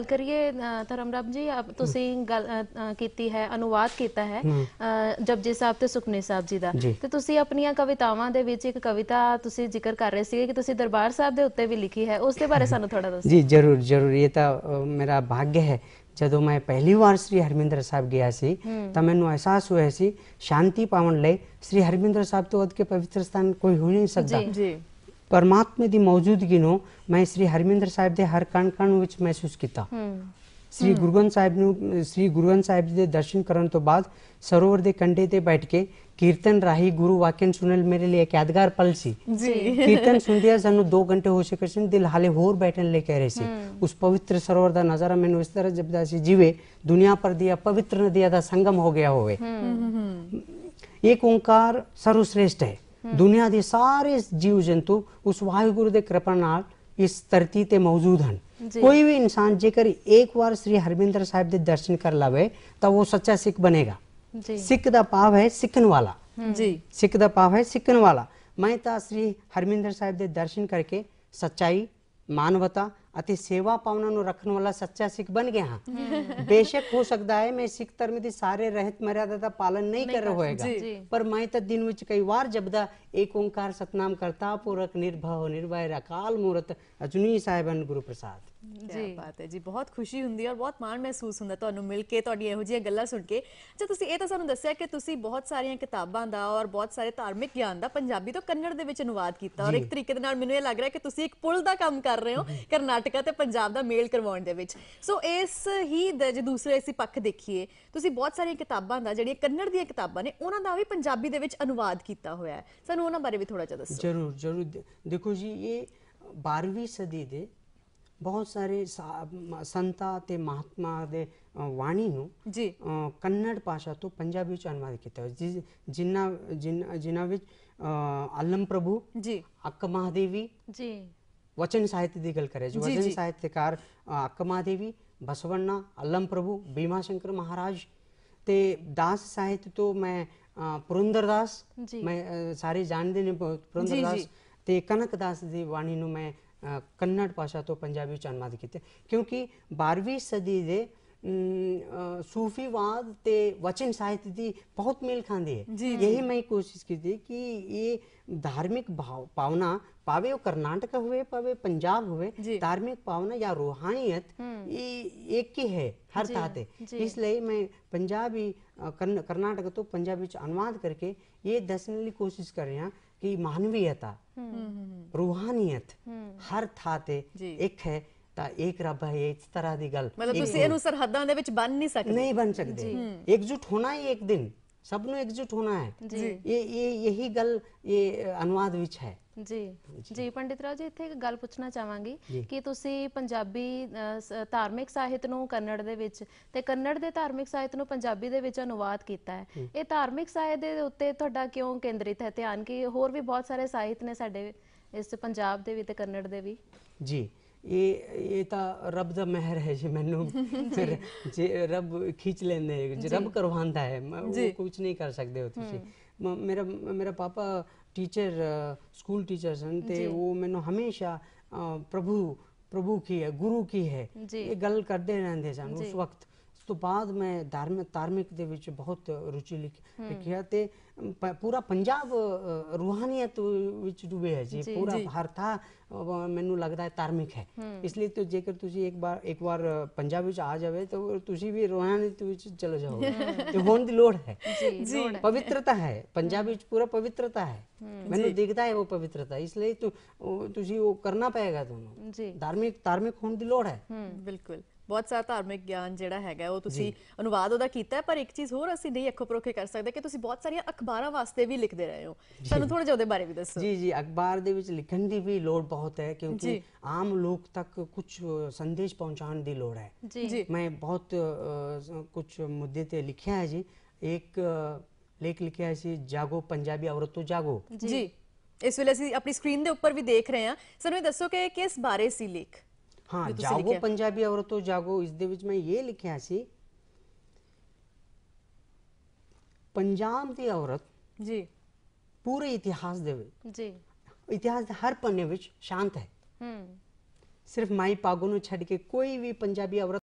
ਗੱਲ ਕਰੀਏ ਧਰਮਰਾਬ ਜੀ ਆਪ ਤੁਸੀਂ ਗੱਲ ਕੀਤੀ ਹੈ ਅਨੁਵਾਦ ਕੀਤਾ ਹੈ ਜਪਜੀ ਸਾਹਿਬ ਤੇ ਸੁਖਨੇ ਸਾਹਿਬ ਜੀ ਦਾ ਤੇ ਤੁਸੀਂ ਆਪਣੀਆਂ ਕਵਿਤਾਵਾਂ ਦੇ ਵਿੱਚ ਇੱਕ ਕਵਿਤਾ ਤੁਸੀਂ ਜ਼ਿਕਰ ਕਰ ਰਹੇ ਸੀਗੇ ਕਿ ਤੁਸੀਂ ਦਰਬਾਰ ਸਾਹਿਬ ਦੇ ਉੱਤੇ ਵੀ ਲਿਖੀ ਹੈ ਉਸ ਦੇ ਬਾਰੇ ਸਾਨੂੰ ਥੋੜਾ ਦੱਸੋ ਜੀ ਜਰੂਰ ਜਰੂਰ ਇਹ ਤਾਂ ਮੇਰਾ ਭਾਗ ਹੈ ਜਦੋਂ ਮੈਂ ਪਹਿਲੀ ਵਾਰ ਸ੍ਰੀ ਹਰਮਿੰਦਰ ਸਾਹਿਬ ਗਿਆ ਸੀ ਤਾਂ ਮੈਨੂੰ ਅਹਿਸਾਸ ਹੋਇਆ ਸੀ ਸ਼ਾਂਤੀ ਪਾਉਣ ਲਈ ਸ੍ਰੀ ਹਰਮਿੰਦਰ ਸਾਹਿਬ ਤੋਂ ਵੱਧ ਕੇ ਪਵਿੱਤਰ ਸਥਾਨ ਕੋਈ ਹੋ ਨਹੀਂ ਸਕਦਾ ਜੀ ਜੀ ਪਰਮਾਤਮਾ ਦੀ ਮੌਜੂਦਗੀ ਨੂੰ ਮੈਂ ਸ੍ਰੀ ਹਰਮਿੰਦਰ ਸਾਹਿਬ ਦੇ ਹਰ ਕਣ ਕਣ ਵਿੱਚ ਮਹਿਸੂਸ ਕੀਤਾ ਸ੍ਰੀ ਗੁਰਗਨ ਸਾਹਿਬ ਨੂੰ ਸ੍ਰੀ ਗੁਰਗਨ ਸਾਹਿਬ ਦੇ ਦਰਸ਼ਨ ਕਰਨ ਤੋਂ ਬਾਅਦ ਸਰੋਵਰ ਦੇ ਕੰਢੇ ਤੇ ਬੈਠ ਕੇ ਕੀਰਤਨ ਰਾਹੀ ਗੁਰੂ ਵਾਕਿਆ ਸੁਣਨ ਮੇਰੇ ਲਈ ਇੱਕ ਯਾਦਗਾਰ ਪਲ ਸੀ ਜੀ ਕੀਰਤਨ ਸੁਣਦਿਆਂ ਸਾਨੂੰ 2 ਘੰਟੇ ਹੋ ਸਕੇ ਸਨ ਦਿਲ ਹਾਲੇ ਹੋਰ ਬੈਠਣ ਲਈ ਕਹਿ ਰਹੇ ਸੀ ਉਸ ਪਵਿੱਤਰ ਸਰੋਵਰ ਦਾ ਨਜ਼ਾਰਾ ਮੈਨੂੰ ਇਸ ਤਰ੍ਹਾਂ ਜਪਦਾ ਸੀ ਜਿਵੇਂ ਦੁਨੀਆ ਪਰ ਦੀ ਪਵਿੱਤਰ ਨਦੀਆਂ ਦਾ ਸੰਗਮ ਹੋ ਗਿਆ ਹੋਵੇ ਇੱਕ ਓੰਕਾਰ ਸ੍ਰੇਸ਼ਟ ਹੈ दुनिया के सारे जीव जंतु उस वाहगुरु की कृपा न इस धरती से मौजूद हैं कोई भी इंसान जेकर एक बार श्री हरमिंदर साहब के दर्शन कर लावे तो वो सच्चा सिख बनेगा सिख का पाव है सिखन वाला हम्म। सिख का पाव है सिकन वाला मैं तो श्री हरमिंदर साहब के दर्शन करके सच्चाई मानवता ਅਤੇ ਸੇਵਾ ਪਾਉਣ ਨੂੰ ਰੱਖਣ ਵਾਲਾ ਸੱਚਾ ਸਿੱਖ ਬਣ ਗਿਆ ਹਾਂ ਬੇਸ਼ੱਕ ਹੋ ਸਕਦਾ ਹੈ ਮੈਂ ਸਿੱਖ ਧਰਮ ਦੇ ਸਾਰੇ ਰਹਿਤ ਮਰਿਆਦਾ ਦਾ ਪਾਲਨ ਨਹੀਂ ਕਰ ਰਿਹਾ ਹੋਏਗਾ ਪਰ ਮੈਂ ਤਾਂ ਦਿਨ ਵਿੱਚ ਕਈ ਵਾਰ ਜਪਦਾ ਏਕ ਓੰਕਾਰ ਸਤਨਾਮ ਕਰਤਾ ਪੂਰਕ ਨਿਰਭਉ ਨਿਰਵੈਰ ਅਕਾਲ ਮੂਰਤ ਅਜਨੀ ਸਾਹਿਬਨ ਗੁਰੂ ਪ੍ਰਸਾਦ ਜੀ ਬਾਤ ਹੈ ਜੀ ਬਹੁਤ ਖੁਸ਼ੀ ਹੁੰਦੀ ਹੈ ਔਰ ਬਹੁਤ ਮਾਣ ਮਹਿਸੂਸ ਹੁੰਦਾ ਤੁਹਾਨੂੰ ਮਿਲ ਕੇ ਤੁਹਾਡੀ ਇਹੋ ਜਿਹੀਆਂ ਗੱਲਾਂ ਸੁਣ ਕੇ ਅੱਛਾ ਤੁਸੀਂ ਇਹ ਤਾਂ ਸਾਨੂੰ ਦੱਸਿਆ ਕਿ ਤੁਸੀਂ ਬਹੁਤ ਸਾਰੀਆਂ ਕਿਤਾਬਾਂ ਦਾ ਔਰ ਬਹੁਤ ਸਾਰੇ ਧਾਰਮਿਕ ਗਿਆਨ ਦਾ ਪੰਜਾਬੀ ਤੋਂ ਕੰਨੜ ਦੇ ਵਿੱਚ ਅਨੁਵਾਦ ਕੀਤਾ ਔਰ ਇੱਕ ਤਰੀਕੇ ਦੇ ਨਾਲ ਮੈਨੂੰ ਇਹ ਲੱਗ ਰਿਹਾ ਕਿ ਤੁਸੀਂ ਇੱਕ ਪੁਲ ਦਾ ਕੰਮ ਕਰ ਰਹੇ ਹੋ ਕਰਨਾਟਕਾ ਤੇ ਪੰਜਾਬ ਦਾ ਮੇਲ ਕਰਵਾਉਣ ਦੇ ਵਿੱਚ ਸੋ ਇਸ ਹੀ ਜੇ ਦੂਸਰੇ ਅਸੀਂ ਪੱਖ ਦੇਖੀਏ ਤੁਸੀਂ ਬਹੁਤ ਸਾਰੀਆਂ ਕਿਤਾਬਾਂ ਦਾ ਜਿਹੜੀਆਂ ਕੰਨੜ ਦੀਆਂ ਕਿਤਾਬਾਂ ਨੇ ਉਹਨਾਂ ਦਾ ਵੀ ਪੰਜਾਬੀ ਦੇ ਵਿੱਚ ਅਨੁਵਾਦ ਕੀਤਾ ਹੋਇਆ ਹੈ ਸਾਨੂੰ ਉਹਨਾਂ ਬਾਰੇ ਵੀ ਥੋੜਾ ਜਿਹਾ ਦੱਸੋ ਜਰੂਰ ਜਰੂਰ ਦੇਖੋ ਜੀ ਇਹ 12ਵੀਂ ਸਦੀ ਦੇ ਬਹੁਤ ਸਾਰੇ ਸੰਤਾ ਤੇ ਮਹਾਤਮਾ ਦੇ ਵਾਣੀ ਨੂੰ ਜੀ ਕੰਨੜ ਭਾਸ਼ਾ ਤੋਂ ਪੰਜਾਬੀ ਵਿੱਚ ਅਨੁਵਾਦ ਕੀਤਾ ਜਿਨ੍ਹਾਂ ਜਿਨ੍ਹਾਂ ਵਿੱਚ ਅਲਮ ਪ੍ਰਭੂ ਜੀ ਅਕ ਮਹਾਦੇਵੀ ਜੀ ਵਚਨ ਸਾਹਿਤ ਦੀ ਗੱਲ ਕਰੇ ਜੋ ਵਚਨ ਸਾਹਿਤਕਾਰ ਅਕ ਮਹਾਦੇਵੀ ਬਸਵੰਨਾ ਅਲਮ ਪ੍ਰਭੂ ਬੀਮਾ ਸ਼ੰਕਰ ਮਹਾਰਾਜ ਤੇ ਦਾਸ ਸਾਹਿਤ ਤੋਂ ਮੈਂ ਪੁਰੰਦਰ ਦਾਸ ਮੈਂ ਸਾਰੇ ਜਾਣਦੇ ਨੇ ਪੁਰੰਦਰ ਦਾਸ ਤੇ ਕਨਕ ਦਾਸ ਦੀ ਵਾਣੀ ਨੂੰ ਮੈਂ कन्नड़ भाषा तो पंजाबी अनुवाद किए क्योंकि बारहवीं सदी ਦੇ सूफीवाद ते वचन साहित्य की बहुत मेल खाती है यही मैं कोशिश की थी कि ये धार्मिक भाव भावना पावे वो कर्नाटक हुए पावे पंजाब हुए धार्मिक भावना या रूहानियत ये एक ही है हर ताते इसलिए मैं पंजाबी कर्नाटक तो पंजाबी अनुवाद करके ये दसने की कोशिश कर रहा हूँ कि ਮਾਨਵੀਅਤਾ ਰੂਹਾਨੀਅਤ ਹਰ ਥਾਂ ਤੇ ਇੱਕ ਹੈ ਤਾਂ ਇੱਕ ਰੱਬ ਹੈ ਇਸ ਤਰ੍ਹਾਂ ਦੀ ਗੱਲ ਮਤਲਬ ਤੁਸੀਂ ਇਹਨੂੰ ਸਰਹੱਦਾਂ ਦੇ ਵਿੱਚ ਬੰਨ ਨਹੀਂ ਸਕਦੇ ਨਹੀਂ ਬੰਨ ਸਕਦੇ ਜੁਟ ਹੋਣਾ ਹੀ ਇੱਕ ਦਿਨ ਸਭ ਨੂੰ ਇਕਜੁੱਟ ਹੋਣਾ ਹੈ ਜੀ ਇਹ ਇਹ ਇਹੀ ਗੱਲ ਇਹ ਅਨੁਵਾਦ ਵਿੱਚ ਹੈ ਜੀ ਜੀ ਪੰਡਿਤ ਰਾਜ ਜੀ ਇੱਥੇ ਇੱਕ ਗੱਲ ਪੁੱਛਣਾ ਚਾਹਾਂਗੀ ਕਿ ਤੁਸੀਂ ਪੰਜਾਬੀ ਧਾਰਮਿਕ ਸਾਹਿਤ ਨੂੰ ਕੰਨੜ ਦੇ ਵਿੱਚ ਤੇ ਕੰਨੜ ਦੇ ਧਾਰਮਿਕ ਸਾਹਿਤ ਨੂੰ ਪੰਜਾਬੀ ਦੇ ਵਿੱਚ ਅਨੁਵਾਦ ਕੀਤਾ ਹੈ ਇਹ ਧਾਰਮਿਕ ਸਾਹਿਤ ਦੇ ਉੱਤੇ ਤੁਹਾਡਾ ਕਿਉਂ ਕੇਂਦਰਿਤ ਹੈ ਧਿਆਨ ਕਿ ਹੋਰ ਵੀ ਬਹੁਤ ਸਾਰੇ ਸਾਹਿਤ ਨੇ ਸਾਡੇ ਇਸ ਪੰਜਾਬ ਦੇ ਵੀ ਤੇ ਕੰਨੜ ਦੇ ਵੀ ਜੀ ਇਹ ਇਹ ਤਾਂ ਰੱਬ ਦਾ ਮਹਿਰ ਹੈ ਜੀ ਮੈਨੂੰ ਫਿਰ ਜੇ ਰੱਬ ਖਿੱਚ ਲੈਂਦੇ ਜੇ ਰੱਬ ਕਰਵਾਉਂਦਾ ਹੈ ਮੈਂ ਉਹ ਕੁਝ ਨਹੀਂ ਕਰ ਸਕਦੇ ਹੋ ਤੁਸੀਂ ਮੇਰਾ ਮੇਰਾ ਪਾਪਾ ਟੀਚਰ ਸਕੂਲ ਟੀਚਰ ਸਨ ਤੇ ਉਹ ਮੈਨੂੰ ਹਮੇਸ਼ਾ ਪ੍ਰਭੂ ਪ੍ਰਭੂ ਕੀ ਹੈ ਗੁਰੂ ਕੀ ਹੈ ਇਹ ਗੱਲ ਕਰਦੇ ਰਹਿੰਦੇ ਸਨ ਉਸ ਵਕਤ तो बाद मैं धार्मिक धार्मिक के बहुत रुचि लिख लिखिया तो प पूरा पंजाब रूहानियत डूबे है जी, जी पूरा हर था मैं लगता है धार्मिक है इसलिए तो जेकर तुझी एक बार एक बार पंजाब आ जाए तो तुझी भी रूहानियत चले जाओ तो होने की लड़ है पवित्रता है पंजाब पूरा पवित्रता है मैं देखता है वो पवित्रता इसलिए तु, तुझी वो करना पड़ेगा तुम्हें धार्मिक तार्मिक होने की लोड़ है बिल्कुल ਬਹੁਤ ਸਾਰਾ ਧਾਰਮਿਕ ਗਿਆਨ ਜਿਹੜਾ ਹੈਗਾ ਉਹ ਤੁਸੀਂ ਅਨੁਵਾਦ ਉਹਦਾ ਕੀਤਾ ਪਰ ਇੱਕ ਚੀਜ਼ ਹੋਰ ਅਸੀਂ ਨਹੀਂ ਅੱਖੋਂ ਪਰੋਖੇ ਕਰ ਸਕਦੇ ਕਿ ਤੁਸੀਂ ਬਹੁਤ ਸਾਰੀਆਂ ਅਖਬਾਰਾਂ ਵਾਸਤੇ ਵੀ ਲਿਖਦੇ ਰਹੇ ਹੋ ਸਾਨੂੰ ਥੋੜਾ ਜਿਹਾ ਉਹਦੇ ਬਾਰੇ ਵੀ ਦੱਸੋ ਜੀ ਜੀ ਅਖਬਾਰ ਦੇ ਵਿੱਚ ਲਿਖਣ ਦੀ ਵੀ ਲੋੜ ਬਹੁਤ ਹੈ ਕਿਉਂਕਿ ਆਮ ਲੋਕ ਤੱਕ ਕੁਝ ਸੰਦੇਸ਼ ਪਹੁੰਚਾਉਣ ਦੀ ਲੋੜ ਹੈ ਜੀ ਮੈਂ ਬਹੁਤ ਕੁਝ ਮੁੱਦੇ ਤੇ ਲਿਖਿਆ ਹੈ ਜੀ ਇੱਕ ਲੇਖ ਲਿਖਿਆ ਸੀ ਜਾਗੋ ਪੰਜਾਬੀ ਔਰਤੋ ਜਾਗੋ ਜੀ ਇਸ ਵੇਲੇ ਅਸੀਂ ਆਪਣੀ ਸਕਰੀਨ ਦੇ ਉੱਪਰ ਵੀ ਦੇਖ ਰਹੇ ਹਾਂ ਸਾਨੂੰ ਇਹ ਦੱਸੋ ਕਿ ਕਿਸ ਬਾਰੇ ਸੀ ਲੇਖ ਹਾਂ ਜੋ ਤੁਸੀਂ ਜਾਗੋ ਪੰਜਾਬੀ ਔਰਤੋ ਜਾਗੋ ਇਸ ਦੇ ਵਿੱਚ ਮੈਂ ਇਹ ਲਿਖਿਆ ਸੀ ਪੰਜਾਬ ਦੀ ਔਰਤ ਜੀ ਪੂਰੇ ਇਤਿਹਾਸ ਦੇ ਵਿੱਚ ਜੀ ਇਤਿਹਾਸ ਦੇ ਹਰ ਪੰਨੇ ਵਿੱਚ ਸ਼ਾਂਤ ਹੈ ਹੂੰ ਸਿਰਫ ਮਾਈ ਪਾਗੋ ਨੂੰ ਛੱਡ ਕੇ ਕੋਈ ਵੀ ਪੰਜਾਬੀ ਔਰਤ